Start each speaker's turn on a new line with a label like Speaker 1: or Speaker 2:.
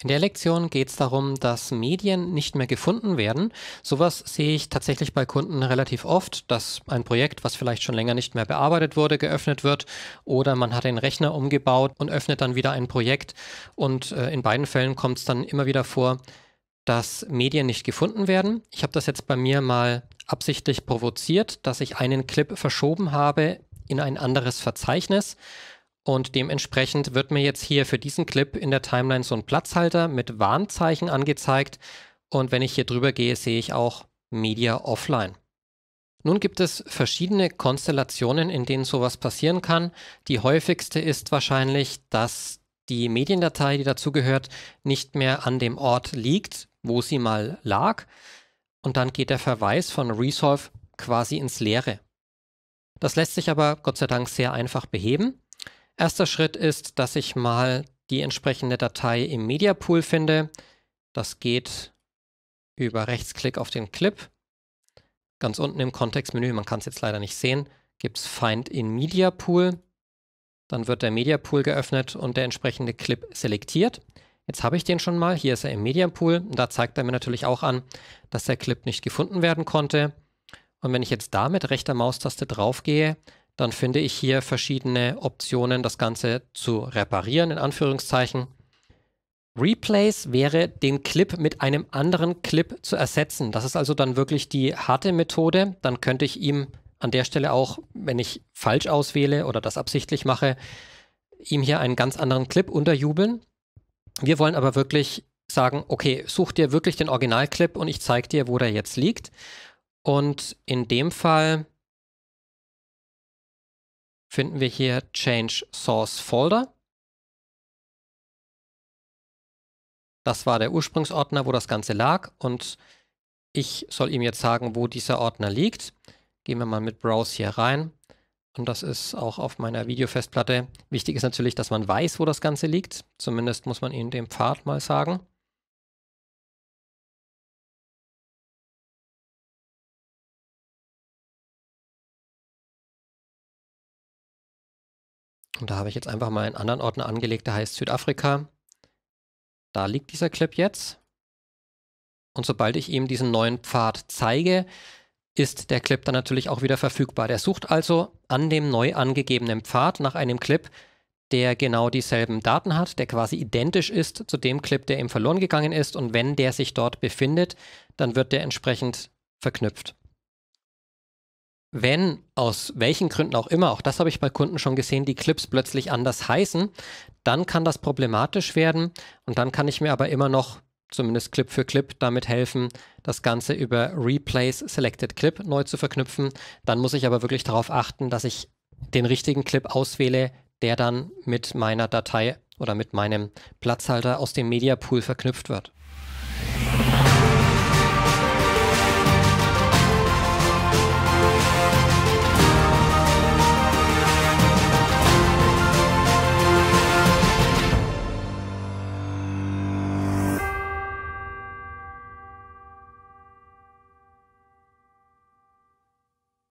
Speaker 1: In der Lektion geht es darum, dass Medien nicht mehr gefunden werden. Sowas sehe ich tatsächlich bei Kunden relativ oft, dass ein Projekt, was vielleicht schon länger nicht mehr bearbeitet wurde, geöffnet wird oder man hat den Rechner umgebaut und öffnet dann wieder ein Projekt. Und äh, in beiden Fällen kommt es dann immer wieder vor, dass Medien nicht gefunden werden. Ich habe das jetzt bei mir mal absichtlich provoziert, dass ich einen Clip verschoben habe in ein anderes Verzeichnis und dementsprechend wird mir jetzt hier für diesen Clip in der Timeline so ein Platzhalter mit Warnzeichen angezeigt. Und wenn ich hier drüber gehe, sehe ich auch Media Offline. Nun gibt es verschiedene Konstellationen, in denen sowas passieren kann. Die häufigste ist wahrscheinlich, dass die Mediendatei, die dazugehört, nicht mehr an dem Ort liegt, wo sie mal lag. Und dann geht der Verweis von Resolve quasi ins Leere. Das lässt sich aber Gott sei Dank sehr einfach beheben. Erster Schritt ist, dass ich mal die entsprechende Datei im Media Pool finde. Das geht über Rechtsklick auf den Clip. Ganz unten im Kontextmenü, man kann es jetzt leider nicht sehen, gibt es Find in Media Pool. Dann wird der Media Pool geöffnet und der entsprechende Clip selektiert. Jetzt habe ich den schon mal, hier ist er im Media Pool. Da zeigt er mir natürlich auch an, dass der Clip nicht gefunden werden konnte. Und wenn ich jetzt da mit rechter Maustaste draufgehe, dann finde ich hier verschiedene Optionen, das Ganze zu reparieren, in Anführungszeichen. Replace wäre, den Clip mit einem anderen Clip zu ersetzen. Das ist also dann wirklich die harte Methode. Dann könnte ich ihm an der Stelle auch, wenn ich falsch auswähle oder das absichtlich mache, ihm hier einen ganz anderen Clip unterjubeln. Wir wollen aber wirklich sagen, okay, such dir wirklich den Originalclip und ich zeige dir, wo der jetzt liegt.
Speaker 2: Und in dem Fall finden wir hier Change Source Folder.
Speaker 1: Das war der Ursprungsordner, wo das Ganze lag und ich soll ihm jetzt sagen, wo dieser Ordner liegt. Gehen wir mal mit Browse hier rein und das ist auch auf meiner Videofestplatte. Wichtig ist natürlich, dass man weiß, wo das Ganze liegt. Zumindest muss man ihm den Pfad mal
Speaker 2: sagen. Und da habe ich jetzt einfach mal einen anderen Ordner angelegt, der heißt Südafrika.
Speaker 1: Da liegt dieser Clip jetzt. Und sobald ich ihm diesen neuen Pfad zeige, ist der Clip dann natürlich auch wieder verfügbar. Der sucht also an dem neu angegebenen Pfad nach einem Clip, der genau dieselben Daten hat, der quasi identisch ist zu dem Clip, der ihm verloren gegangen ist. Und wenn der sich dort befindet, dann wird der entsprechend verknüpft wenn aus welchen Gründen auch immer, auch das habe ich bei Kunden schon gesehen, die Clips plötzlich anders heißen, dann kann das problematisch werden und dann kann ich mir aber immer noch zumindest Clip für Clip damit helfen, das Ganze über Replace Selected Clip neu zu verknüpfen. Dann muss ich aber wirklich darauf achten, dass ich den richtigen Clip auswähle, der dann mit meiner Datei oder mit meinem Platzhalter aus dem Media Pool verknüpft wird.